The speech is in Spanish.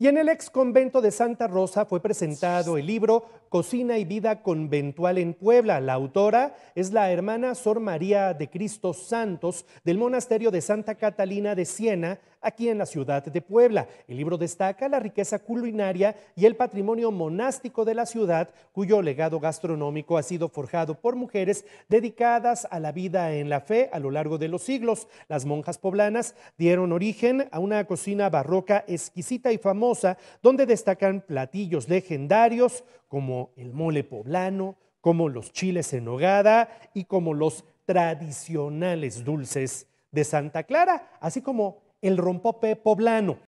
Y en el ex convento de Santa Rosa fue presentado el libro Cocina y Vida Conventual en Puebla. La autora es la hermana Sor María de Cristo Santos del monasterio de Santa Catalina de Siena, aquí en la ciudad de Puebla. El libro destaca la riqueza culinaria y el patrimonio monástico de la ciudad, cuyo legado gastronómico ha sido forjado por mujeres dedicadas a la vida en la fe a lo largo de los siglos. Las monjas poblanas dieron origen a una cocina barroca exquisita y famosa donde destacan platillos legendarios como el mole poblano, como los chiles en nogada y como los tradicionales dulces de Santa Clara, así como el rompope poblano.